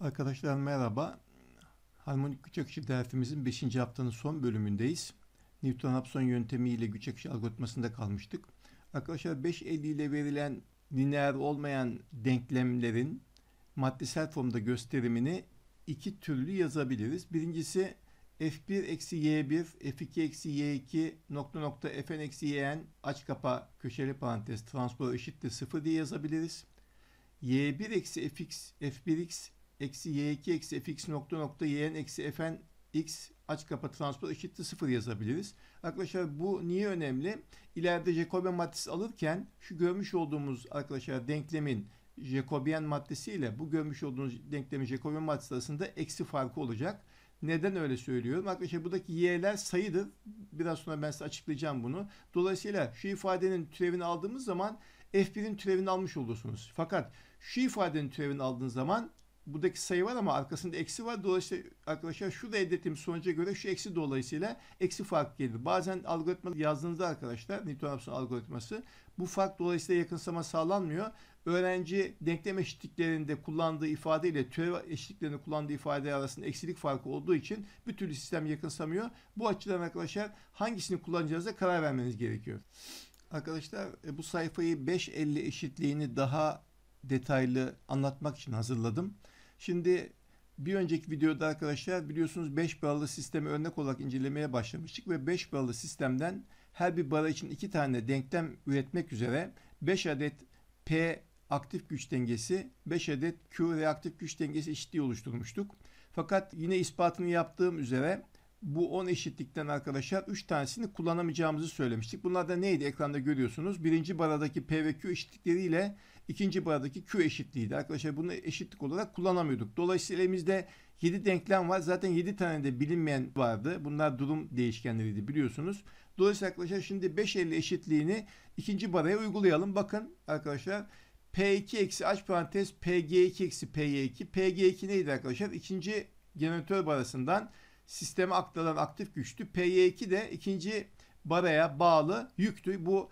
Arkadaşlar merhaba. Harmonik güç akışı dersimizin 5. haftanın son bölümündeyiz. Newton-Hapson yöntemiyle güç akışı algoritmasında kalmıştık. Arkadaşlar 5 ile verilen lineer olmayan denklemlerin maddesel formda gösterimini iki türlü yazabiliriz. Birincisi f1 eksi y1, f2 eksi y2, nokta nokta fn eksi yn, aç kapa köşeli parantez transpor eşittir 0 diye yazabiliriz. y1 eksi fx, f1x eksi y2 eksi fx nokta nokta yn eksi fn x aç kapa transpor eşittir 0 yazabiliriz. Arkadaşlar bu niye önemli? İleride Jacobian matris alırken şu görmüş olduğumuz arkadaşlar denklemin Jacobian maddesi ile bu görmüş olduğunuz denklemin Jacobian maddesi arasında eksi farkı olacak. Neden öyle söylüyorum? Arkadaşlar buradaki y'ler sayıdır. Biraz sonra ben size açıklayacağım bunu. Dolayısıyla şu ifadenin türevini aldığımız zaman f1'in türevini almış olursunuz. Fakat şu ifadenin türevini aldığınız zaman buradaki sayı var ama arkasında eksi var. Dolayısıyla arkadaşlar şurada elde ettiğimiz sonuca göre şu eksi dolayısıyla eksi fark gelir. Bazen algoritma yazdığınızda arkadaşlar Newton-Raphson algoritması bu fark dolayısıyla yakınsama sağlanmıyor. Öğrenci denklem eşitliklerinde kullandığı ifade ile türev eşitliklerinde kullandığı ifade arasında eksilik farkı olduğu için bir türlü sistem yakınsamıyor. Bu açıdan arkadaşlar hangisini kullanacağınıza karar vermeniz gerekiyor. Arkadaşlar e, bu sayfayı 5.50 eşitliğini daha detaylı anlatmak için hazırladım. Şimdi bir önceki videoda arkadaşlar biliyorsunuz 5 barlı sistemi örnek olarak incelemeye başlamıştık ve 5 barlı sistemden her bir bara için 2 tane denklem üretmek üzere 5 adet P aktif güç dengesi, 5 adet Q reaktif güç dengesi eşitliği oluşturmuştuk. Fakat yine ispatını yaptığım üzere bu 10 eşitlikten arkadaşlar 3 tanesini kullanamayacağımızı söylemiştik. Bunlar da neydi ekranda görüyorsunuz. Birinci baradaki P ve Q eşitlikleriyle ikinci baradaki Q eşitliğiydi. Arkadaşlar bunu eşitlik olarak kullanamıyorduk. Dolayısıyla elimizde 7 denklem var. Zaten 7 tane de bilinmeyen vardı. Bunlar durum değişkenleriydi biliyorsunuz. Dolayısıyla arkadaşlar şimdi 5 eşitliğini ikinci baraya uygulayalım. Bakın arkadaşlar P2 eksi aç parantez PG2 eksi PY2. PG2 neydi arkadaşlar? İkinci generatör barasından sisteme aktaran aktif güçtü. p 2 de ikinci baraya bağlı yüktü. Bu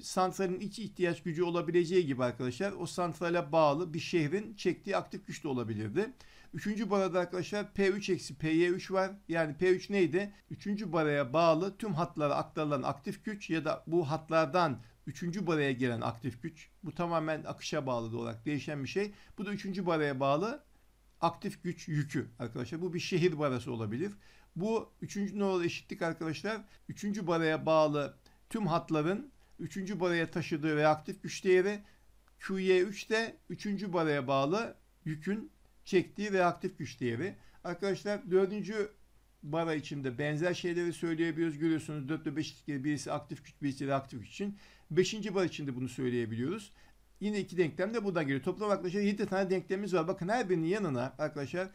santralin iç ihtiyaç gücü olabileceği gibi arkadaşlar o santrale bağlı bir şehrin çektiği aktif güç de olabilirdi. Üçüncü barada arkadaşlar P3 eksi PY3 var. Yani P3 neydi? Üçüncü baraya bağlı tüm hatlara aktarılan aktif güç ya da bu hatlardan üçüncü baraya gelen aktif güç. Bu tamamen akışa bağlı olarak değişen bir şey. Bu da üçüncü baraya bağlı aktif güç yükü arkadaşlar. Bu bir şehir barası olabilir. Bu üçüncü nolu eşitlik arkadaşlar. Üçüncü baraya bağlı tüm hatların üçüncü baraya taşıdığı reaktif güç değeri QY3 de üçüncü baraya bağlı yükün çektiği reaktif güç değeri. Arkadaşlar dördüncü bara içinde benzer şeyleri söyleyebiliyoruz. Görüyorsunuz 4 ile 5 birisi aktif güç birisi reaktif güç için. Beşinci bar içinde bunu söyleyebiliyoruz. Yine iki denklem de buradan geliyor. Toplam arkadaşlar 7 tane denklemimiz var. Bakın her birinin yanına arkadaşlar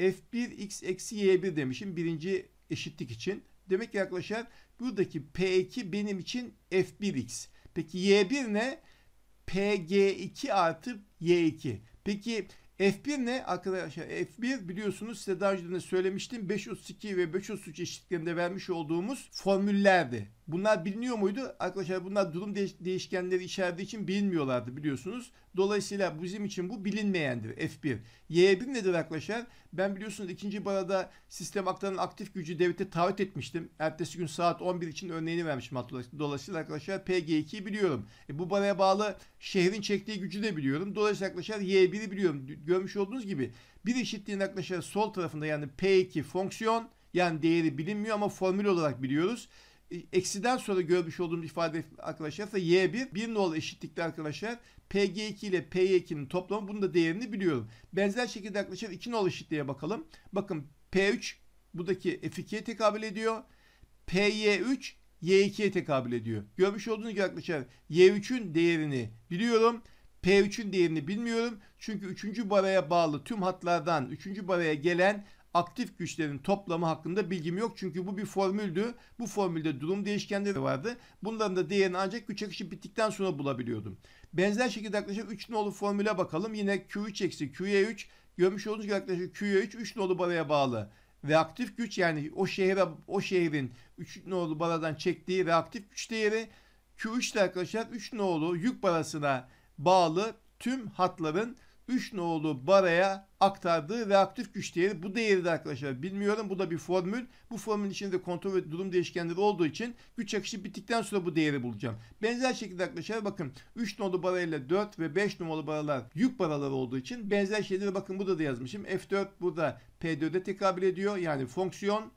f1x eksi y1 demişim birinci eşitlik için. Demek ki arkadaşlar buradaki p2 benim için f1x. Peki y1 ne? pg2 artı y2. Peki F1 ne? Arkadaşlar F1 biliyorsunuz size daha önce de söylemiştim. 532 ve 533 eşitliklerinde vermiş olduğumuz formüllerdi. Bunlar biliniyor muydu? Arkadaşlar bunlar durum değiş değişkenleri içerdiği için bilinmiyorlardı biliyorsunuz. Dolayısıyla bizim için bu bilinmeyendir F1. Y1 nedir arkadaşlar? Ben biliyorsunuz ikinci barada sistem aktarının aktif gücü devlete taahhüt etmiştim. Ertesi gün saat 11 için örneğini vermişim hatırlarsınız. Dolayısıyla arkadaşlar PG2'yi biliyorum. E, bu baraya bağlı şehrin çektiği gücü de biliyorum. Dolayısıyla arkadaşlar Y1'i biliyorum. Görmüş olduğunuz gibi bir eşitliğin arkadaşlar sol tarafında yani P2 fonksiyon yani değeri bilinmiyor ama formül olarak biliyoruz eksiden sonra görmüş olduğumuz ifade arkadaşlar ise Y1 1 nolu eşitlikte arkadaşlar PG2 ile PY2'nin toplamı bunun da değerini biliyorum. Benzer şekilde arkadaşlar 2 nolu eşitliğe bakalım. Bakın P3 buradaki F2'ye tekabül ediyor. PY3 Y2'ye tekabül ediyor. Görmüş olduğunuz gibi arkadaşlar Y3'ün değerini biliyorum. P3'ün değerini bilmiyorum. Çünkü 3. baraya bağlı tüm hatlardan 3. baraya gelen aktif güçlerin toplamı hakkında bilgim yok. Çünkü bu bir formüldü. Bu formülde durum değişkenleri vardı. Bunların da değerini ancak güç akışı bittikten sonra bulabiliyordum. Benzer şekilde yaklaşık 3 nolu formüle bakalım. Yine Q3 eksi QY3 e görmüş olduğunuz gibi yaklaşık QY3 3 e nolu baraya bağlı. Reaktif güç yani o şehre o şehrin 3 nolu baradan çektiği reaktif güç değeri Q3 de arkadaşlar 3 nolu yük barasına bağlı tüm hatların 3 nolu baraya aktardığı reaktif güç değeri bu değeri de arkadaşlar bilmiyorum. Bu da bir formül. Bu formülün içinde kontrol ve durum değişkenleri olduğu için güç akışı bittikten sonra bu değeri bulacağım. Benzer şekilde arkadaşlar bakın 3 nolu barayla 4 ve 5 numaralı baralar yük baraları olduğu için benzer şeyleri bakın burada da yazmışım. F4 burada P4'e tekabül ediyor. Yani fonksiyon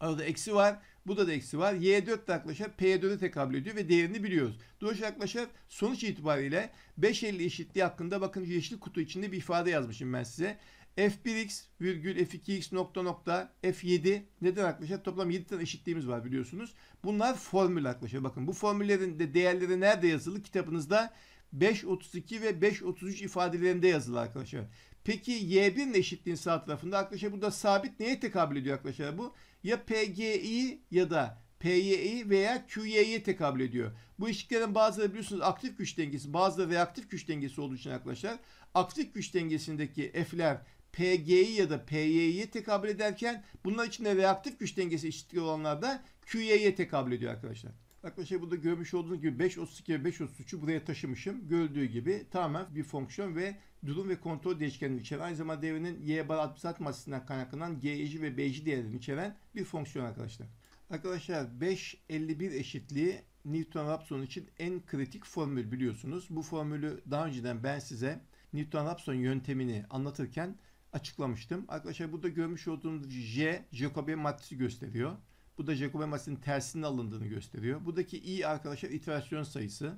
arada eksi var. Bu da eksi var. Y4 de arkadaşlar P4'e tekabül ediyor ve değerini biliyoruz. Dolayısıyla arkadaşlar sonuç itibariyle 550 eşitliği hakkında bakın yeşil kutu içinde bir ifade yazmışım ben size. F1x virgül F2x nokta nokta F7 neden arkadaşlar? Toplam 7 tane eşitliğimiz var biliyorsunuz. Bunlar formül arkadaşlar. Bakın bu formüllerin de değerleri nerede yazılı? Kitabınızda 5.32 ve 5.33 ifadelerinde yazılı arkadaşlar. Peki Y1'in eşitliğin sağ tarafında arkadaşlar burada sabit neye tekabül ediyor arkadaşlar bu? ya PGI ya da PYI veya QY'ye tekabül ediyor. Bu ilişkilerin bazıları biliyorsunuz aktif güç dengesi, bazıları reaktif güç dengesi olduğu için arkadaşlar aktif güç dengesindeki F'ler PGI ya da PYI'ye tekabül ederken bunlar içinde reaktif güç dengesi eşitliği olanlar da QY'ye tekabül ediyor arkadaşlar. Arkadaşlar şey burada görmüş olduğunuz gibi 5.32 ve 5.33'ü buraya taşımışım. Gördüğü gibi tamamen bir fonksiyon ve durum ve kontrol değişkenini içeren aynı zamanda devrenin y bar 66 matrisinden kaynaklanan g'ci ve b'ci değerlerini içeren bir fonksiyon arkadaşlar. Arkadaşlar 5.51 eşitliği Newton-Raphson için en kritik formül biliyorsunuz. Bu formülü daha önceden ben size Newton-Raphson yöntemini anlatırken açıklamıştım. Arkadaşlar burada görmüş olduğunuz J, Jacobian matrisi gösteriyor. Bu da Jacobian matrisinin tersinin alındığını gösteriyor. Buradaki i arkadaşlar iterasyon sayısı.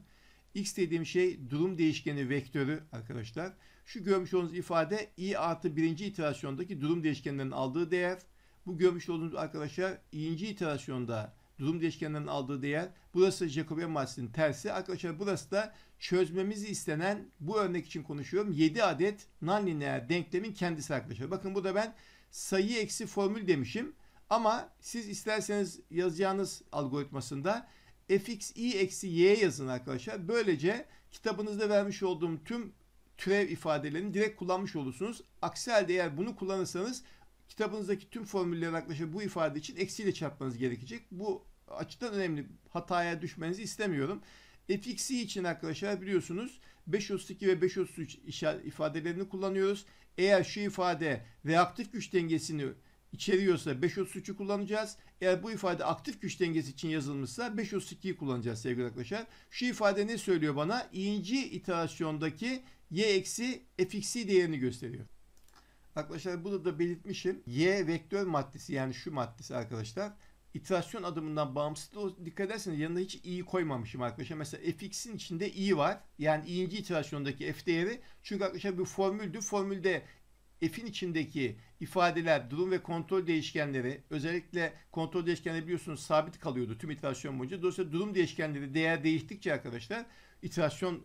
X dediğim şey durum değişkeni vektörü arkadaşlar. Şu görmüş olduğunuz ifade i artı birinci iterasyondaki durum değişkenlerinin aldığı değer. Bu görmüş olduğunuz arkadaşlar ikinci iterasyonda durum değişkenlerinin aldığı değer. Burası Jacobian matrisinin tersi. Arkadaşlar burası da çözmemiz istenen bu örnek için konuşuyorum. 7 adet nonlineer denklemin kendisi arkadaşlar. Bakın burada ben sayı eksi formül demişim. Ama siz isterseniz yazacağınız algoritmasında fx i eksi y yazın arkadaşlar. Böylece kitabınızda vermiş olduğum tüm türev ifadelerini direkt kullanmış olursunuz. Aksi halde eğer bunu kullanırsanız kitabınızdaki tüm formüllere yaklaşık bu ifade için eksiyle çarpmanız gerekecek. Bu açıdan önemli. Hataya düşmenizi istemiyorum. fx'i için arkadaşlar biliyorsunuz 532 ve 533 ifadelerini kullanıyoruz. Eğer şu ifade reaktif güç dengesini içeriyorsa 5.33'ü kullanacağız. Eğer bu ifade aktif güç dengesi için yazılmışsa 5.32'yi kullanacağız sevgili arkadaşlar. Şu ifade ne söylüyor bana? İnci iterasyondaki y eksi fx'i değerini gösteriyor. Arkadaşlar burada da belirtmişim. Y vektör maddesi yani şu maddesi arkadaşlar. İterasyon adımından bağımsız dikkat ederseniz yanında hiç i koymamışım arkadaşlar. Mesela fx'in içinde i var. Yani i'inci iterasyondaki f değeri. Çünkü arkadaşlar bir formüldü. Formülde f'in içindeki ifadeler, durum ve kontrol değişkenleri özellikle kontrol değişkenleri biliyorsunuz sabit kalıyordu tüm iterasyon boyunca. Dolayısıyla durum değişkenleri değer değiştikçe arkadaşlar iterasyon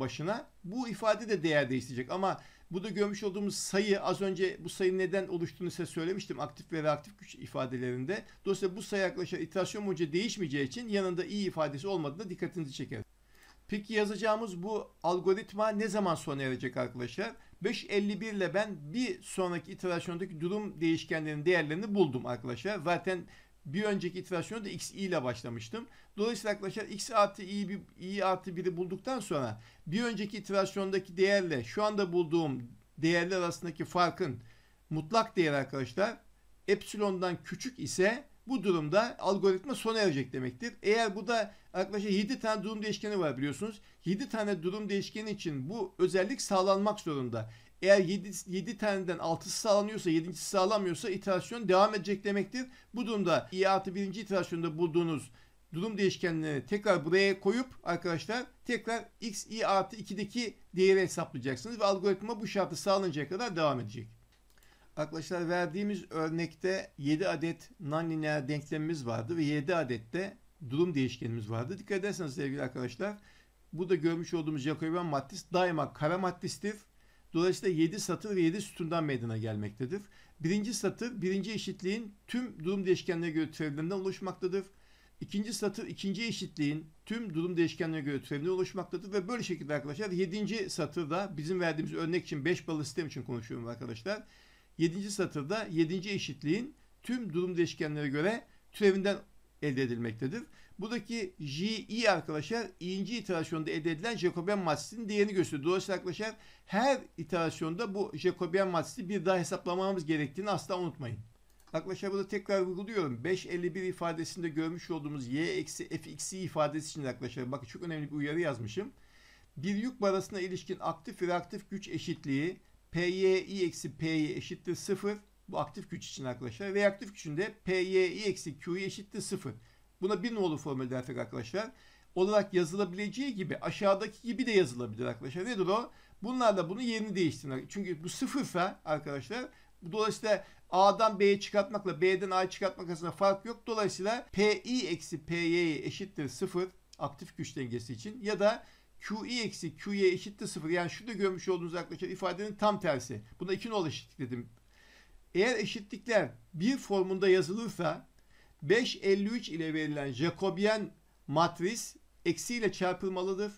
başına. Bu ifade de değer değiştirecek ama bu da görmüş olduğumuz sayı az önce bu sayının neden oluştuğunu size söylemiştim aktif ve reaktif güç ifadelerinde. Dolayısıyla bu sayı yaklaşan iterasyon boyunca değişmeyeceği için yanında iyi ifadesi olmadığında dikkatinizi çeker. Peki yazacağımız bu algoritma ne zaman sona erecek arkadaşlar? 5.51 ile ben bir sonraki iterasyondaki durum değişkenlerinin değerlerini buldum arkadaşlar. Zaten bir önceki iterasyonu da xi ile başlamıştım. Dolayısıyla arkadaşlar x artı i, bir, i artı 1'i bulduktan sonra bir önceki iterasyondaki değerle şu anda bulduğum değerler arasındaki farkın mutlak değeri arkadaşlar epsilondan küçük ise bu durumda algoritma sona erecek demektir. Eğer bu da arkadaşlar 7 tane durum değişkeni var biliyorsunuz. 7 tane durum değişkeni için bu özellik sağlanmak zorunda. Eğer 7, 7 taneden 6'sı sağlanıyorsa 7. sağlanmıyorsa iterasyon devam edecek demektir. Bu durumda i artı 1. iterasyonda bulduğunuz durum değişkenlerini tekrar buraya koyup arkadaşlar tekrar x i artı 2'deki değeri hesaplayacaksınız ve algoritma bu şartı sağlanacak kadar devam edecek. Arkadaşlar verdiğimiz örnekte 7 adet nonlineer denklemimiz vardı ve 7 adet de durum değişkenimiz vardı. Dikkat ederseniz sevgili arkadaşlar burada görmüş olduğumuz Jacobian matris daima kara matristir Dolayısıyla 7 satır ve 7 sütundan meydana gelmektedir. Birinci satır birinci eşitliğin tüm durum değişkenlerine göre türevlerinden oluşmaktadır. İkinci satır ikinci eşitliğin tüm durum değişkenlerine göre türevinde oluşmaktadır ve böyle şekilde arkadaşlar yedinci satırda bizim verdiğimiz örnek için 5 balı sistem için konuşuyorum arkadaşlar. Yedinci satırda yedinci eşitliğin tüm durum değişkenlere göre türevinden elde edilmektedir. Buradaki JI e arkadaşlar ikinci iterasyonda elde edilen Jacobian matrisinin değerini gösteriyor. Dolayısıyla arkadaşlar her iterasyonda bu Jacobian matrisi bir daha hesaplamamız gerektiğini asla unutmayın. Arkadaşlar burada tekrar vurguluyorum. 551 ifadesinde görmüş olduğumuz y eksi fx'i ifadesi için arkadaşlar bakın çok önemli bir uyarı yazmışım. Bir yük barasına ilişkin aktif reaktif güç eşitliği PYI eksi PY eşittir 0 bu aktif güç için arkadaşlar. Reaktif gücünde PYI eksi Q'yu eşittir 0. Buna bir nolu formül dersek arkadaşlar olarak yazılabileceği gibi aşağıdaki gibi de yazılabilir arkadaşlar. Nedir o? Bunlar da bunu yerini değiştirin. Çünkü bu sıfırsa arkadaşlar dolayısıyla A'dan B'ye çıkartmakla B'den A'ya çıkartmak arasında fark yok. Dolayısıyla PI eksi PY eşittir sıfır aktif güç dengesi için ya da QI eksi QY eşittir sıfır. Yani şurada görmüş olduğunuz arkadaşlar ifadenin tam tersi. Buna iki nol eşitlik dedim eğer eşitlikler bir formunda yazılırsa 5.53 ile verilen Jacobian matris eksiyle çarpılmalıdır.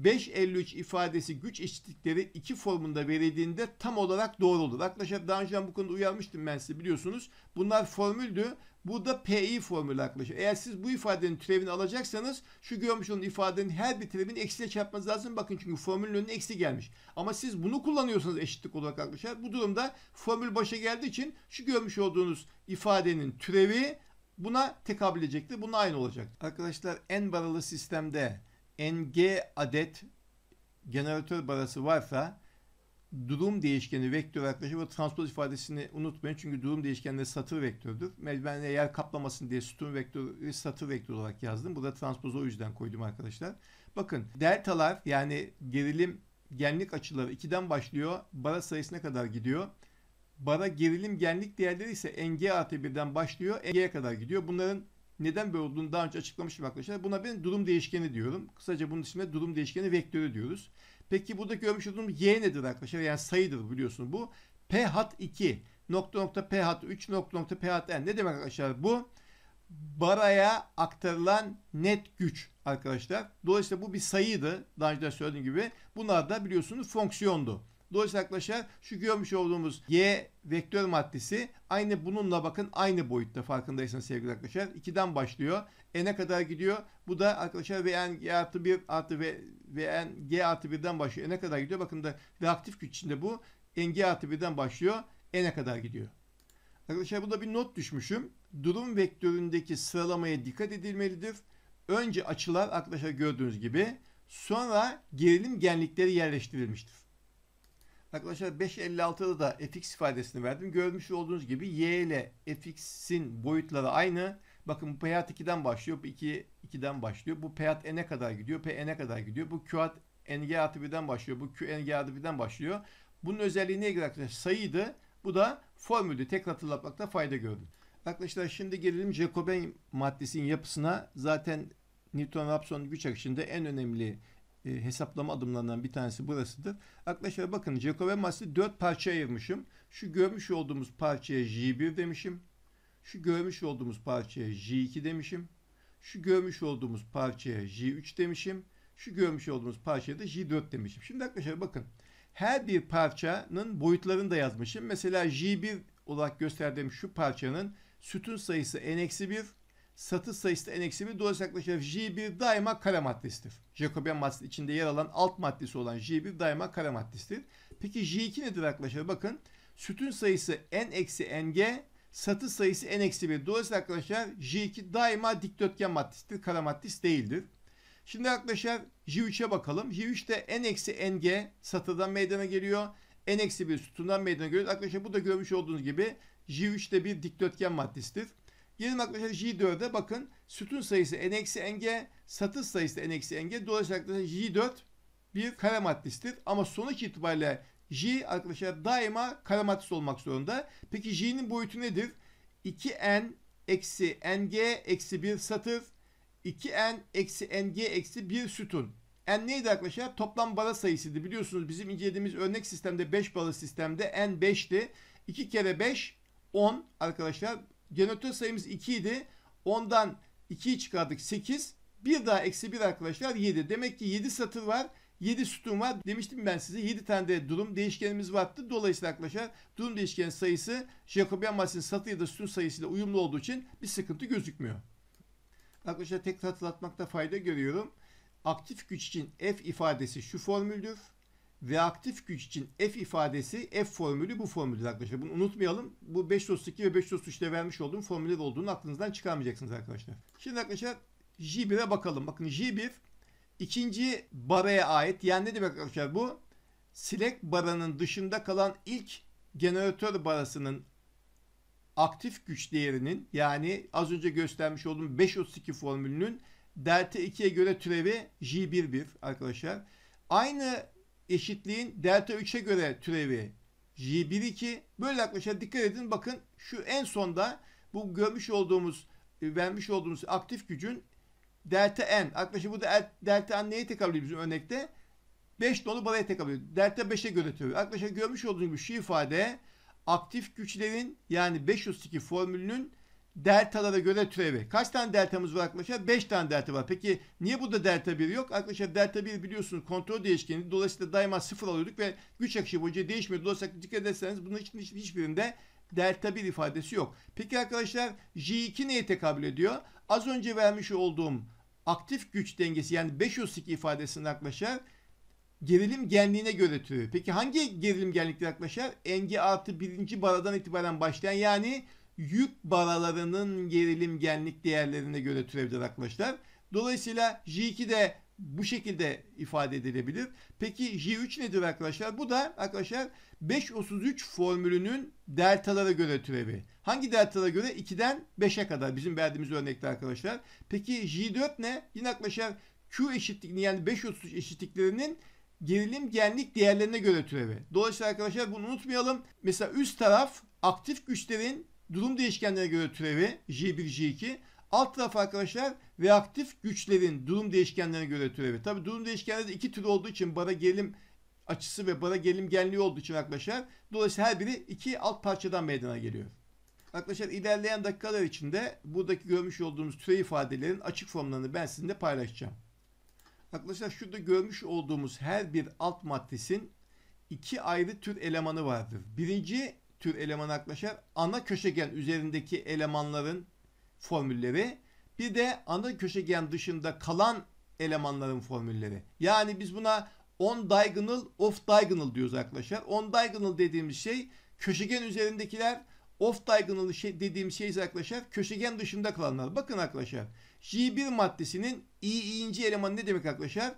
5.53 ifadesi güç eşitlikleri iki formunda verildiğinde tam olarak doğru olur. Arkadaşlar daha önce bu konuda uyarmıştım ben size biliyorsunuz. Bunlar formüldü. Bu da PI formülü arkadaşlar. Eğer siz bu ifadenin türevini alacaksanız şu görmüş olduğunuz ifadenin her bir türevini eksiyle çarpmanız lazım. Bakın çünkü formülün önüne eksi gelmiş. Ama siz bunu kullanıyorsanız eşitlik olarak arkadaşlar. Bu durumda formül başa geldiği için şu görmüş olduğunuz ifadenin türevi buna tekabül edecektir. Bununla aynı olacak. Arkadaşlar en baralı sistemde ng adet generatör barası varsa durum değişkeni vektör yaklaşımı ve transpoz ifadesini unutmayın. Çünkü durum değişkenleri satır vektördür. Ben yer kaplamasın diye sütun vektörü satır vektör olarak yazdım. Burada transpozu o yüzden koydum arkadaşlar. Bakın deltalar yani gerilim genlik açıları 2'den başlıyor. Bara sayısına kadar gidiyor. Bara gerilim genlik değerleri ise ng artı 1'den başlıyor. ng'ye kadar gidiyor. Bunların neden böyle olduğunu daha önce açıklamıştım arkadaşlar. Buna ben durum değişkeni diyorum. Kısaca bunun ismine durum değişkeni vektörü diyoruz. Peki burada görmüş olduğumuz y nedir arkadaşlar? Yani sayıdır biliyorsun bu. P hat 2 nokta nokta P hat 3 nokta nokta P hat n. Ne demek arkadaşlar bu? Baraya aktarılan net güç arkadaşlar. Dolayısıyla bu bir sayıydı. Daha önce söylediğim gibi. Bunlar da biliyorsunuz fonksiyondu. Dolayısıyla arkadaşlar şu görmüş olduğumuz Y vektör maddesi aynı bununla bakın aynı boyutta farkındaysanız sevgili arkadaşlar. 2'den başlıyor. E n'e kadar gidiyor. Bu da arkadaşlar Vn G artı 1 artı v, Vn G artı 1'den başlıyor. E n'e kadar gidiyor. Bakın da reaktif güç içinde bu. Ng artı 1'den başlıyor. E n'e kadar gidiyor. Arkadaşlar burada bir not düşmüşüm. Durum vektöründeki sıralamaya dikkat edilmelidir. Önce açılar arkadaşlar gördüğünüz gibi sonra gerilim genlikleri yerleştirilmiştir. Arkadaşlar 5.56'da da fx ifadesini verdim. Görmüş olduğunuz gibi y ile fx'in boyutları aynı. Bakın bu peyat 2'den başlıyor. Bu 2, 2'den başlıyor. Bu peyat n'e kadar gidiyor. P n'e kadar gidiyor. Bu qat ng artı 1'den başlıyor. Bu q ng artı 1'den başlıyor. Bunun özelliği neydi arkadaşlar? Sayıydı. Bu da formülü. Tekrar hatırlatmakta fayda gördüm. Arkadaşlar şimdi gelelim Jacobian maddesinin yapısına. Zaten Newton-Raphson güç akışında en önemli e, hesaplama adımlarından bir tanesi burasıdır. Arkadaşlar bakın Jacobi Mas'i dört parça ayırmışım. Şu görmüş olduğumuz parçaya J1 demişim. Şu görmüş olduğumuz parçaya J2 demişim. Şu görmüş olduğumuz parçaya J3 demişim. Şu görmüş olduğumuz parçaya da J4 demişim. Şimdi arkadaşlar bakın. Her bir parçanın boyutlarını da yazmışım. Mesela J1 olarak gösterdiğim şu parçanın sütun sayısı n-1, satış sayısı da n-1. Dolayısıyla arkadaşlar J1 daima kare maddesidir. Jacobian maddesi içinde yer alan alt maddesi olan J1 daima kare maddesidir. Peki J2 nedir arkadaşlar? Bakın sütun sayısı n-ng satış sayısı n-1. Dolayısıyla arkadaşlar J2 daima dikdörtgen maddesidir. Kare maddis değildir. Şimdi arkadaşlar J3'e bakalalım. J3'te n-ng satıdan meydana geliyor. n-1 sütundan meydana geliyor. Arkadaşlar bu da görmüş olduğunuz gibi J3'te bir dikdörtgen maddesidir. Yeni arkadaşlar J4'e bakın sütun sayısı n ng, satış sayısı da n-enge. Dolayısıyla arkadaşlar J4 bir kare maddisidir. Ama sonuç itibariyle J arkadaşlar daima kare matris olmak zorunda. Peki J'nin boyutu nedir? 2n eksi ng eksi bir satır 2n eksi ng eksi bir sütun. N neydi arkadaşlar? Toplam bara sayısıydı. Biliyorsunuz bizim incelediğimiz örnek sistemde 5 bara sistemde n 5'ti. 2 kere 5 10 arkadaşlar Genotör sayımız 2 idi. Ondan 2'yi çıkardık 8. Bir daha eksi 1 arkadaşlar 7. Demek ki 7 satır var. 7 sütun var. Demiştim ben size 7 tane de durum değişkenimiz vardı. Dolayısıyla arkadaşlar durum değişken sayısı Jacobian masinin satır ya da sütun sayısıyla uyumlu olduğu için bir sıkıntı gözükmüyor. Arkadaşlar tekrar hatırlatmakta fayda görüyorum. Aktif güç için F ifadesi şu formüldür reaktif güç için F ifadesi, F formülü bu formüldür arkadaşlar. Bunu unutmayalım. Bu 532 ve 533'te vermiş olduğum formüller olduğunu aklınızdan çıkarmayacaksınız arkadaşlar. Şimdi arkadaşlar J1'e bakalım. Bakın J1 ikinci baraya ait. Yani ne demek arkadaşlar bu? Silek baranın dışında kalan ilk generatör barasının aktif güç değerinin yani az önce göstermiş olduğum 532 formülünün delta 2'ye göre türevi J11 arkadaşlar. Aynı eşitliğin delta 3'e göre türevi J1-2 böyle arkadaşlar dikkat edin bakın şu en sonda bu görmüş olduğumuz e, vermiş olduğumuz aktif gücün delta n arkadaşlar bu da delta n neye tekabül ediyor bizim örnekte 5 dolu baraya tekabül ediyor. Delta 5'e göre türevi. Arkadaşlar görmüş olduğunuz gibi şu ifade aktif güçlerin yani 502 formülünün deltalara göre türevi. Kaç tane deltamız var arkadaşlar? 5 tane delta var. Peki niye burada delta 1 yok? Arkadaşlar delta 1 biliyorsunuz kontrol değişkeni. Dolayısıyla daima 0 alıyorduk ve güç akışı boyunca değişmiyor. Dolayısıyla dikkat ederseniz bunun için hiçbirinde delta 1 ifadesi yok. Peki arkadaşlar J2 neye tekabül ediyor? Az önce vermiş olduğum aktif güç dengesi yani 502 ifadesinin arkadaşlar gerilim genliğine göre türevi. Peki hangi gerilim genlikleri arkadaşlar? Engi artı birinci baradan itibaren başlayan yani yük baralarının gerilim genlik değerlerine göre türevdir arkadaşlar. Dolayısıyla J2 de bu şekilde ifade edilebilir. Peki J3 nedir arkadaşlar? Bu da arkadaşlar 533 formülünün deltalara göre türevi. Hangi deltalara göre? 2'den 5'e kadar bizim verdiğimiz örnekte arkadaşlar. Peki J4 ne? Yine arkadaşlar Q eşitliğini yani 533 eşitliklerinin gerilim genlik değerlerine göre türevi. Dolayısıyla arkadaşlar bunu unutmayalım. Mesela üst taraf aktif güçlerin durum değişkenlerine göre türevi J1, J2. Alt taraf arkadaşlar reaktif güçlerin durum değişkenlerine göre türevi. Tabi durum değişkenleri de iki tür olduğu için bara gelim açısı ve bara gelim genliği olduğu için arkadaşlar. Dolayısıyla her biri iki alt parçadan meydana geliyor. Arkadaşlar ilerleyen dakikalar içinde buradaki görmüş olduğumuz türev ifadelerin açık formlarını ben sizinle paylaşacağım. Arkadaşlar şurada görmüş olduğumuz her bir alt matrisin iki ayrı tür elemanı vardır. Birinci tür eleman arkadaşlar ana köşegen üzerindeki elemanların formülleri bir de ana köşegen dışında kalan elemanların formülleri. Yani biz buna on diagonal off diagonal diyoruz arkadaşlar. On diagonal dediğimiz şey köşegen üzerindekiler off diagonal şey dediğim şey ise arkadaşlar köşegen dışında kalanlar. Bakın arkadaşlar J1 maddesinin i'inci elemanı ne demek arkadaşlar?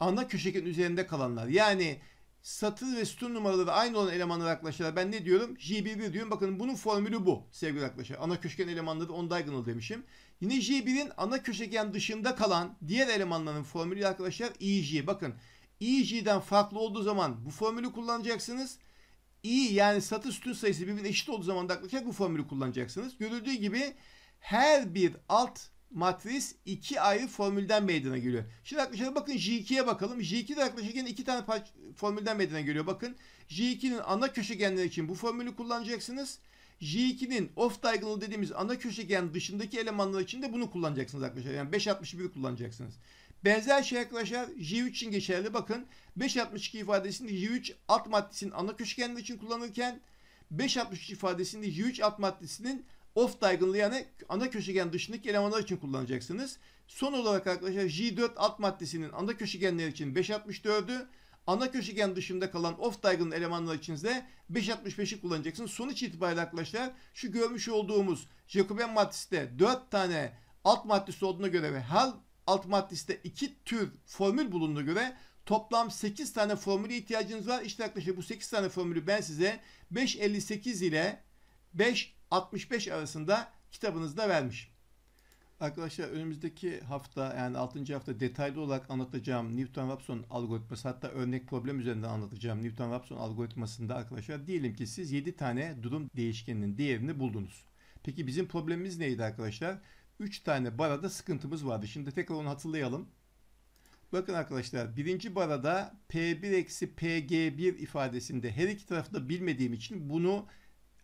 Ana köşegen üzerinde kalanlar. Yani satır ve sütun numaraları aynı olan elemanlara arkadaşlar ben ne diyorum? J1 diyorum. Bakın bunun formülü bu sevgili arkadaşlar. Ana köşegen elemanları on diagonal demişim. Yine J1'in ana köşegen dışında kalan diğer elemanların formülü arkadaşlar IJ. Bakın IJ'den farklı olduğu zaman bu formülü kullanacaksınız. İ yani satır sütun sayısı birbirine eşit olduğu zaman da arkadaşlar bu formülü kullanacaksınız. Görüldüğü gibi her bir alt matris iki ayrı formülden meydana geliyor. Şimdi arkadaşlar bakın J2'ye bakalım. J2 de yaklaşık yine iki tane formülden meydana geliyor. Bakın J2'nin ana köşegenleri için bu formülü kullanacaksınız. J2'nin off diagonal dediğimiz ana köşegen dışındaki elemanlar için de bunu kullanacaksınız arkadaşlar. Yani 5.61 kullanacaksınız. Benzer şey arkadaşlar J3 için geçerli. Bakın 5.62 ifadesini J3 alt maddesinin ana köşegenleri için kullanırken 5.63 ifadesini J3 alt maddesinin Off diagonal yani ana köşegen dışındaki elemanlar için kullanacaksınız. Son olarak arkadaşlar J4 alt maddesinin ana köşegenler için 5.64'ü, ana köşegen dışında kalan off diagonal elemanlar için de 5.65'i kullanacaksınız. Sonuç itibariyle arkadaşlar şu görmüş olduğumuz Jacobian matriste 4 tane alt maddesi olduğuna göre ve her alt maddiste 2 tür formül bulunduğuna göre Toplam 8 tane formülü ihtiyacınız var. İşte arkadaşlar bu 8 tane formülü ben size 5.58 ile 5 65 arasında kitabınızda vermiş. Arkadaşlar önümüzdeki hafta yani 6. hafta detaylı olarak anlatacağım Newton-Raphson algoritması hatta örnek problem üzerinden anlatacağım Newton-Raphson algoritmasında arkadaşlar diyelim ki siz 7 tane durum değişkeninin değerini buldunuz. Peki bizim problemimiz neydi arkadaşlar? 3 tane barada sıkıntımız vardı. Şimdi tekrar onu hatırlayalım. Bakın arkadaşlar birinci barada P1 eksi PG1 ifadesinde her iki tarafı da bilmediğim için bunu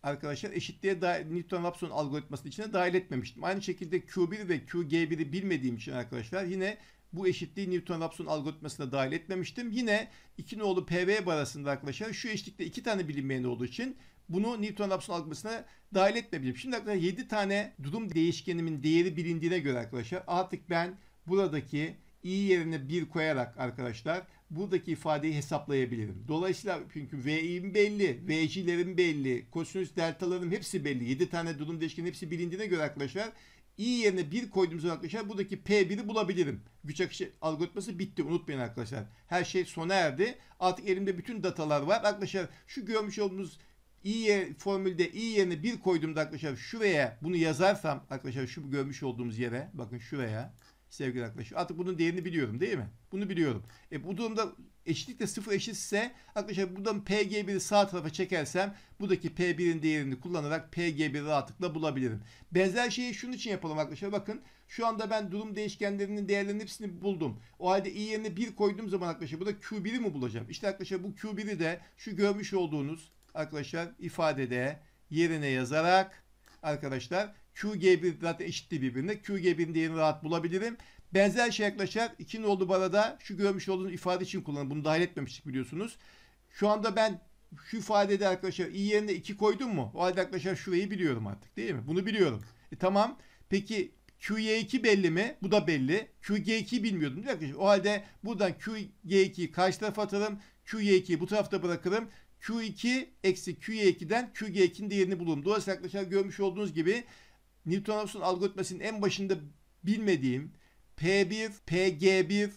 arkadaşlar eşitliğe Newton-Raphson algoritmasının içine dahil etmemiştim. Aynı şekilde Q1 ve QG1'i bilmediğim için arkadaşlar yine bu eşitliği Newton-Raphson algoritmasına dahil etmemiştim. Yine iki nolu PV barasında arkadaşlar şu eşitlikte iki tane bilinmeyen olduğu için bunu Newton-Raphson algoritmasına dahil etmeyebilirim. Şimdi arkadaşlar 7 tane durum değişkenimin değeri bilindiğine göre arkadaşlar artık ben buradaki i yerine 1 koyarak arkadaşlar buradaki ifadeyi hesaplayabilirim. Dolayısıyla çünkü vi'im belli, vc'lerim belli, kosinüs deltalarım hepsi belli. 7 tane durum değişkenin hepsi bilindiğine göre arkadaşlar i yerine 1 koyduğumuz arkadaşlar buradaki p1'i bulabilirim. Güç akışı algoritması bitti unutmayın arkadaşlar. Her şey sona erdi. Artık elimde bütün datalar var. Arkadaşlar şu görmüş olduğunuz i formülde i yerine 1 koyduğumda arkadaşlar şuraya bunu yazarsam arkadaşlar şu görmüş olduğumuz yere bakın şuraya sevgili arkadaşlar. Artık bunun değerini biliyorum değil mi? Bunu biliyorum. E, bu durumda eşitlik de sıfır eşitse arkadaşlar buradan PG1'i sağ tarafa çekersem buradaki P1'in değerini kullanarak PG1'i rahatlıkla bulabilirim. Benzer şeyi şunun için yapalım arkadaşlar. Bakın şu anda ben durum değişkenlerinin değerlerinin hepsini buldum. O halde i yerine 1 koyduğum zaman arkadaşlar burada Q1'i mi bulacağım? İşte arkadaşlar bu Q1'i de şu görmüş olduğunuz arkadaşlar ifadede yerine yazarak arkadaşlar QG1 zaten eşittir birbirine. QG1 değerini rahat bulabilirim. Benzer şey arkadaşlar 2 nolu barada şu görmüş olduğunuz ifade için kullanın. Bunu dahil etmemiştik biliyorsunuz. Şu anda ben şu ifadede arkadaşlar i yerine 2 koydum mu? O halde arkadaşlar şurayı biliyorum artık değil mi? Bunu biliyorum. E tamam. Peki QY2 belli mi? Bu da belli. QG2 bilmiyordum değil mi arkadaşlar? O halde buradan QG2'yi karşı tarafa atalım. QY2'yi bu tarafta bırakırım. Q2 eksi QY2'den QG2'nin değerini bulurum. Dolayısıyla arkadaşlar görmüş olduğunuz gibi Newton-Raphson algoritmasının en başında bilmediğim P1, PG1,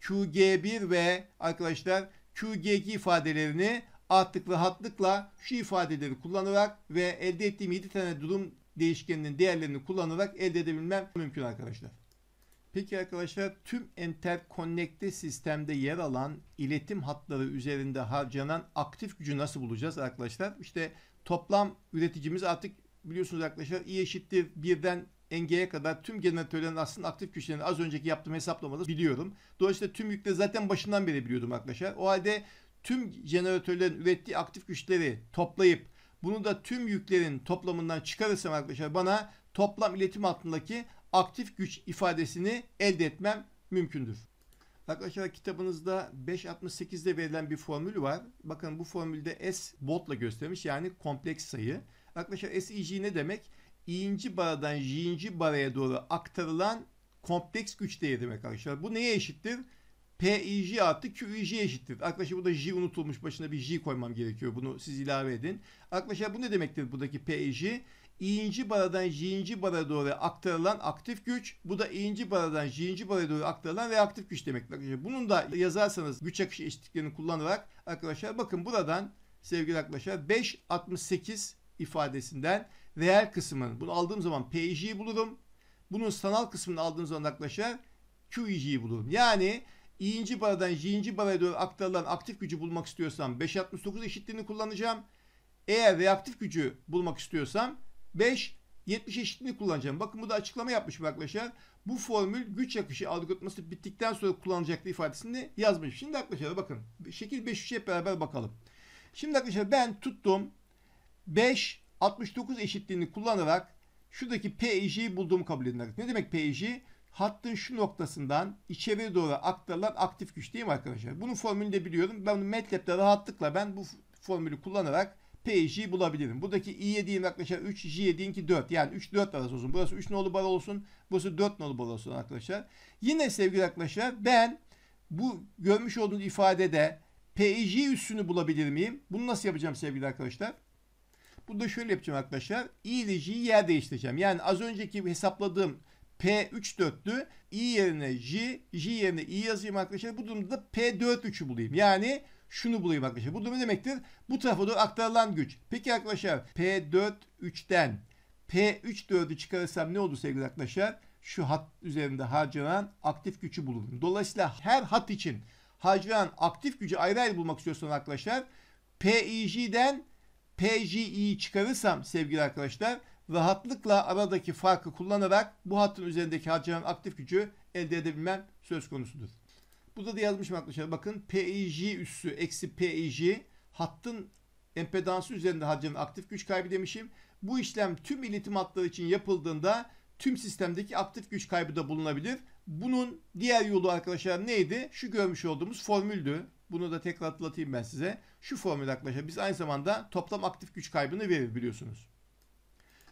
QG1 ve arkadaşlar QG2 ifadelerini artık rahatlıkla şu ifadeleri kullanarak ve elde ettiğim 7 tane durum değişkeninin değerlerini kullanarak elde edebilmem mümkün arkadaşlar. Peki arkadaşlar tüm enterkonnekte sistemde yer alan iletim hatları üzerinde harcanan aktif gücü nasıl bulacağız arkadaşlar? İşte toplam üreticimiz artık biliyorsunuz arkadaşlar i eşittir birden engeye kadar tüm generatörlerin aslında aktif güçlerini az önceki yaptığım hesaplamada biliyorum. Dolayısıyla tüm yükte zaten başından beri biliyordum arkadaşlar. O halde tüm jeneratörlerin ürettiği aktif güçleri toplayıp bunu da tüm yüklerin toplamından çıkarırsam arkadaşlar bana toplam iletim altındaki aktif güç ifadesini elde etmem mümkündür. Arkadaşlar kitabınızda 5.68'de verilen bir formül var. Bakın bu formülde S botla göstermiş yani kompleks sayı. Arkadaşlar SEG ne demek? İ'inci baradan J'inci baraya doğru aktarılan kompleks güç değeri demek arkadaşlar. Bu neye eşittir? PIJ e artı QIJ e eşittir. Arkadaşlar burada J unutulmuş. Başına bir J koymam gerekiyor. Bunu siz ilave edin. Arkadaşlar bu ne demektir buradaki PIJ? İ'inci e baradan J'inci bara doğru aktarılan aktif güç. Bu da İ'inci baradan J'inci baraya doğru aktarılan reaktif güç demek. Arkadaşlar bunun da yazarsanız güç akışı eşitliklerini kullanarak arkadaşlar bakın buradan sevgili arkadaşlar 5.68 ifadesinden reel kısmını bunu aldığım zaman PJ'yi bulurum. Bunun sanal kısmını aldığım zaman arkadaşlar QEJ'yi bulurum. Yani i'inci baradan j'inci baraya doğru aktarılan aktif gücü bulmak istiyorsam 5.69 eşitliğini kullanacağım. Eğer reaktif gücü bulmak istiyorsam 570 eşitliğini kullanacağım. Bakın bu da açıklama yapmış arkadaşlar. Bu formül güç yakışı algoritması bittikten sonra kullanılacaklı ifadesini yazmış. Şimdi arkadaşlar bakın şekil 5 hep beraber bakalım. Şimdi arkadaşlar ben tuttum 5 69 eşitliğini kullanarak şuradaki PEJ'yi bulduğum kabul edin. Ne demek PEJ? Hattın şu noktasından içeri doğru aktarılan aktif güç değil mi arkadaşlar? Bunun formülünü de biliyorum. Ben MATLAB'de rahatlıkla ben bu formülü kullanarak PEJ'yi bulabilirim. Buradaki i7'in arkadaşlar 3, j ki 4. Yani 3, 4 arası olsun. Burası 3 nolu bar olsun. Burası 4 nolu bar olsun arkadaşlar. Yine sevgili arkadaşlar ben bu görmüş olduğunuz ifadede PEJ üssünü bulabilir miyim? Bunu nasıl yapacağım sevgili arkadaşlar? da şöyle yapacağım arkadaşlar. ile İ'li yer değiştireceğim. Yani az önceki hesapladığım P3 dörtlü i yerine J, J yerine i yazayım arkadaşlar. Bu durumda da P4 3'ü bulayım. Yani şunu bulayım arkadaşlar. Bu durum ne demektir? Bu tarafa doğru aktarılan güç. Peki arkadaşlar P4 3'ten P3 4'ü çıkarırsam ne olur sevgili arkadaşlar? Şu hat üzerinde harcanan aktif gücü bulurum. Dolayısıyla her hat için harcanan aktif gücü ayrı ayrı bulmak istiyorsan arkadaşlar PIJ'den PJ'yi çıkarırsam sevgili arkadaşlar rahatlıkla aradaki farkı kullanarak bu hattın üzerindeki harcanan aktif gücü elde edebilmem söz konusudur. Burada da yazmışım arkadaşlar bakın PIJ üssü eksi PIJ hattın empedansı üzerinde harcanan aktif güç kaybı demişim. Bu işlem tüm iletim hatları için yapıldığında tüm sistemdeki aktif güç kaybı da bulunabilir. Bunun diğer yolu arkadaşlar neydi? Şu görmüş olduğumuz formüldü. Bunu da tekrar atlatayım ben size. Şu formül arkadaşlar biz aynı zamanda toplam aktif güç kaybını verir biliyorsunuz.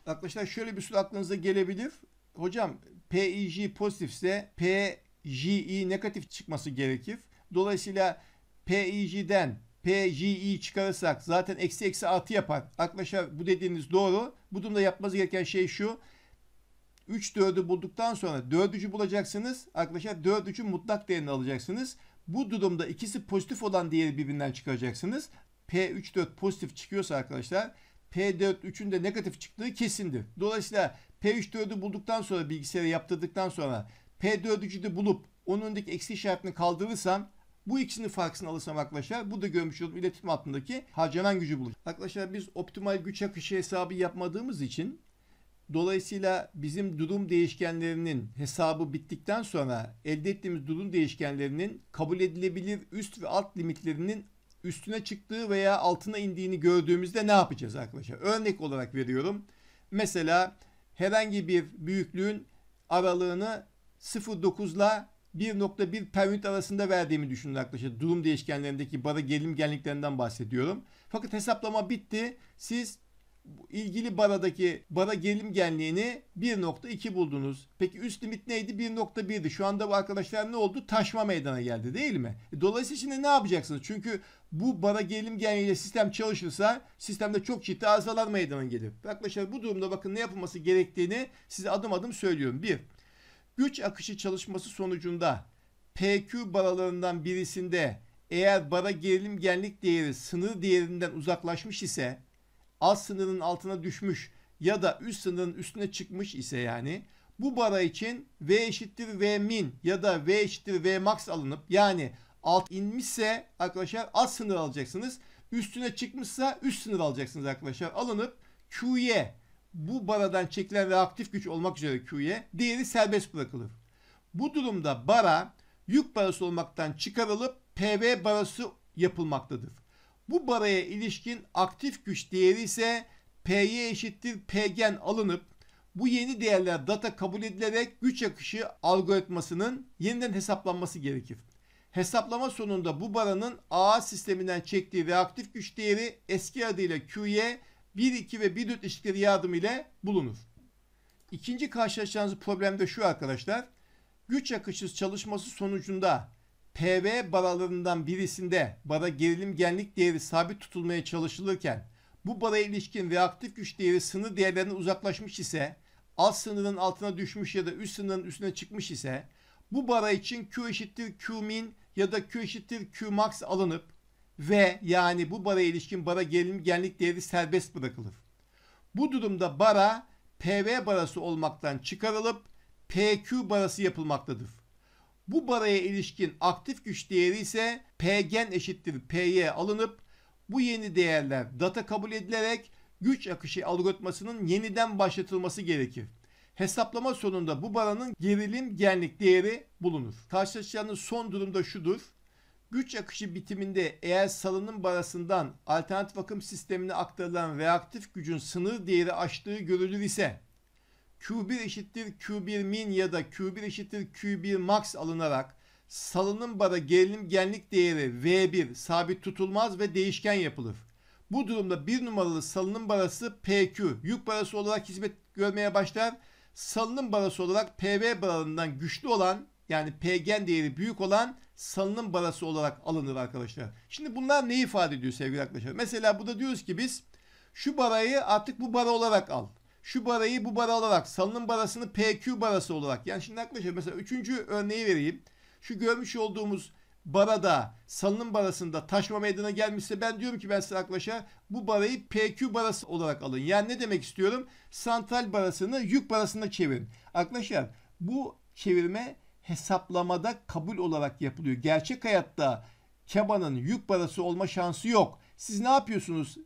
Arkadaşlar şöyle bir soru aklınıza gelebilir. Hocam PIG pozitifse PGE negatif çıkması gerekir. Dolayısıyla PIG'den PGE çıkarırsak zaten eksi eksi artı yapar. Arkadaşlar bu dediğiniz doğru. Bu durumda yapmanız gereken şey şu. 3 4'ü bulduktan sonra 4'ücü bulacaksınız. Arkadaşlar 4'ücü mutlak değerini alacaksınız. Bu durumda ikisi pozitif olan diğeri birbirinden çıkaracaksınız. P3-4 pozitif çıkıyorsa arkadaşlar P4-3'ün de negatif çıktığı kesindir. Dolayısıyla P3-4'ü bulduktan sonra bilgisayarı yaptırdıktan sonra P4-3'ü de bulup onun önündeki eksi işaretini kaldırırsam bu ikisinin farkını alırsam arkadaşlar bu da görmüş olduğum iletişim altındaki harcanan gücü bulur. Arkadaşlar biz optimal güç akışı hesabı yapmadığımız için Dolayısıyla bizim durum değişkenlerinin hesabı bittikten sonra elde ettiğimiz durum değişkenlerinin kabul edilebilir üst ve alt limitlerinin üstüne çıktığı veya altına indiğini gördüğümüzde ne yapacağız arkadaşlar? Örnek olarak veriyorum. Mesela herhangi bir büyüklüğün aralığını 0.9 ile 1.1 per ünit arasında verdiğimi düşünün arkadaşlar. Durum değişkenlerindeki bara gelim genliklerinden bahsediyorum. Fakat hesaplama bitti. Siz ilgili baradaki bara genliğini 1.2 buldunuz. Peki üst limit neydi? 1.1'di. Şu anda bu arkadaşlar ne oldu? Taşma meydana geldi değil mi? E, dolayısıyla şimdi ne yapacaksınız? Çünkü bu bara genliğiyle sistem çalışırsa sistemde çok ciddi arızalar meydana gelir. Arkadaşlar bu durumda bakın ne yapılması gerektiğini size adım adım söylüyorum. 1. Güç akışı çalışması sonucunda PQ baralarından birisinde eğer bara gerilim genlik değeri sınır değerinden uzaklaşmış ise alt sınırın altına düşmüş ya da üst sınırın üstüne çıkmış ise yani bu bara için V eşittir V min ya da V eşittir V max alınıp yani alt inmişse arkadaşlar alt sınır alacaksınız. Üstüne çıkmışsa üst sınır alacaksınız arkadaşlar. Alınıp Q'ye bu baradan çekilen reaktif güç olmak üzere Q'ye değeri serbest bırakılır. Bu durumda bara yük barası olmaktan çıkarılıp PV barası yapılmaktadır. Bu baraya ilişkin aktif güç değeri ise P'ye eşittir P'gen alınıp bu yeni değerler data kabul edilerek güç akışı algoritmasının yeniden hesaplanması gerekir. Hesaplama sonunda bu baranın A sisteminden çektiği reaktif güç değeri eski adıyla Q'ye 1, 2 ve 1, 4 ilişkileri yardım ile bulunur. İkinci karşılaşacağınız problem de şu arkadaşlar. Güç akışsız çalışması sonucunda PV baralarından birisinde bara gerilim genlik değeri sabit tutulmaya çalışılırken bu bara ilişkin reaktif güç değeri sınır değerlerine uzaklaşmış ise alt sınırın altına düşmüş ya da üst sınırın üstüne çıkmış ise bu bara için Q eşittir Q min ya da Q eşittir Q max alınıp ve yani bu bara ilişkin bara gerilim genlik değeri serbest bırakılır. Bu durumda bara PV barası olmaktan çıkarılıp PQ barası yapılmaktadır. Bu baraya ilişkin aktif güç değeri ise Pgen eşittir P'ye alınıp bu yeni değerler data kabul edilerek güç akışı algoritmasının yeniden başlatılması gerekir. Hesaplama sonunda bu baranın gerilim genlik değeri bulunur. Karşılaşacağınız son durumda şudur. Güç akışı bitiminde eğer salınım barasından alternatif akım sistemine aktarılan reaktif gücün sınır değeri aştığı görülür ise Q1 eşittir Q1 min ya da Q1 eşittir Q1 max alınarak salınım bara gerilim genlik değeri V1 sabit tutulmaz ve değişken yapılır. Bu durumda bir numaralı salınım barası PQ yük barası olarak hizmet görmeye başlar. Salınım barası olarak PV barlarından güçlü olan yani Pgen değeri büyük olan salınım barası olarak alınır arkadaşlar. Şimdi bunlar ne ifade ediyor sevgili arkadaşlar? Mesela burada diyoruz ki biz şu barayı artık bu bara olarak al şu barayı bu bara olarak salınım barasını PQ barası olarak yani şimdi arkadaşlar mesela üçüncü örneği vereyim. Şu görmüş olduğumuz barada salınım barasında taşma meydana gelmişse ben diyorum ki ben size arkadaşlar bu barayı PQ barası olarak alın. Yani ne demek istiyorum? Santral barasını yük barasına çevirin. Arkadaşlar bu çevirme hesaplamada kabul olarak yapılıyor. Gerçek hayatta kebanın yük barası olma şansı yok. Siz ne yapıyorsunuz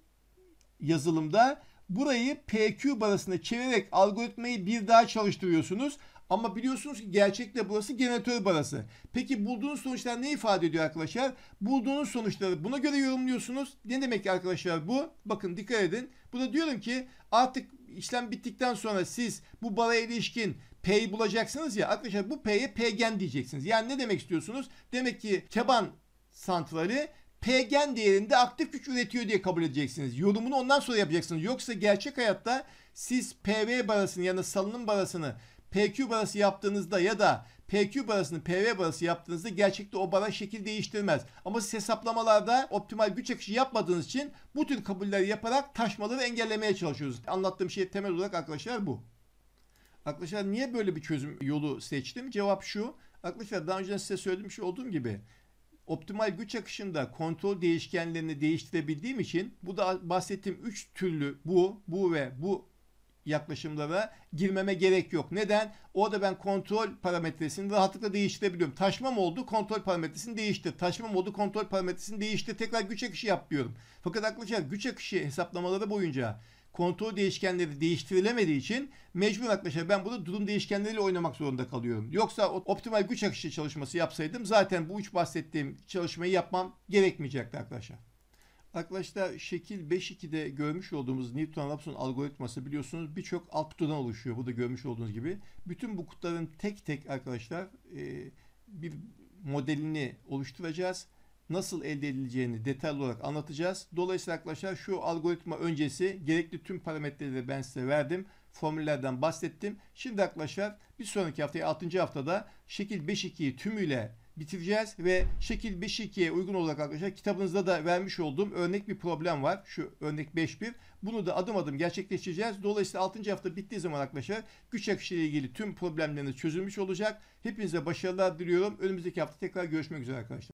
yazılımda? burayı PQ barasına çevirerek algoritmayı bir daha çalıştırıyorsunuz. Ama biliyorsunuz ki gerçekte burası generatör barası. Peki bulduğunuz sonuçlar ne ifade ediyor arkadaşlar? Bulduğunuz sonuçları buna göre yorumluyorsunuz. Ne demek ki arkadaşlar bu? Bakın dikkat edin. Burada diyorum ki artık işlem bittikten sonra siz bu baraya ilişkin P'yi bulacaksınız ya arkadaşlar bu P'ye Pgen diyeceksiniz. Yani ne demek istiyorsunuz? Demek ki keban santrali P gen değerinde aktif güç üretiyor diye kabul edeceksiniz. Yorumunu ondan sonra yapacaksınız. Yoksa gerçek hayatta siz PV barasını yani salınım barasını PQ barası yaptığınızda ya da PQ barasını PV barası yaptığınızda gerçekte o bara şekil değiştirmez. Ama siz hesaplamalarda optimal güç akışı yapmadığınız için bu tür kabulleri yaparak taşmaları engellemeye çalışıyoruz. Anlattığım şey temel olarak arkadaşlar bu. Arkadaşlar niye böyle bir çözüm yolu seçtim? Cevap şu. Arkadaşlar daha önce size söylemiş şey olduğum gibi optimal güç akışında kontrol değişkenlerini değiştirebildiğim için bu da bahsettiğim 3 türlü bu, bu ve bu yaklaşımlara girmeme gerek yok. Neden? Orada ben kontrol parametresini rahatlıkla değiştirebiliyorum. Taşma mı oldu? Kontrol parametresini değişti. Taşma mı oldu? Kontrol parametresini değişti. Tekrar güç akışı yap Fakat arkadaşlar güç akışı hesaplamaları boyunca kontrol değişkenleri değiştirilemediği için mecbur arkadaşlar ben burada durum değişkenleriyle oynamak zorunda kalıyorum. Yoksa optimal güç akışı çalışması yapsaydım zaten bu üç bahsettiğim çalışmayı yapmam gerekmeyecekti arkadaşlar. Arkadaşlar şekil 5.2'de görmüş olduğumuz Newton-Raphson algoritması biliyorsunuz birçok alt kutudan oluşuyor. da görmüş olduğunuz gibi. Bütün bu kutuların tek tek arkadaşlar e, bir modelini oluşturacağız nasıl elde edileceğini detaylı olarak anlatacağız. Dolayısıyla arkadaşlar şu algoritma öncesi gerekli tüm parametreleri de ben size verdim. Formüllerden bahsettim. Şimdi arkadaşlar bir sonraki haftaya 6. haftada şekil 5.2'yi tümüyle bitireceğiz ve şekil 5.2'ye uygun olarak arkadaşlar kitabınızda da vermiş olduğum örnek bir problem var. Şu örnek 5.1. Bunu da adım adım gerçekleştireceğiz. Dolayısıyla 6. hafta bittiği zaman arkadaşlar güç akışı ile ilgili tüm problemleriniz çözülmüş olacak. Hepinize başarılar diliyorum. Önümüzdeki hafta tekrar görüşmek üzere arkadaşlar.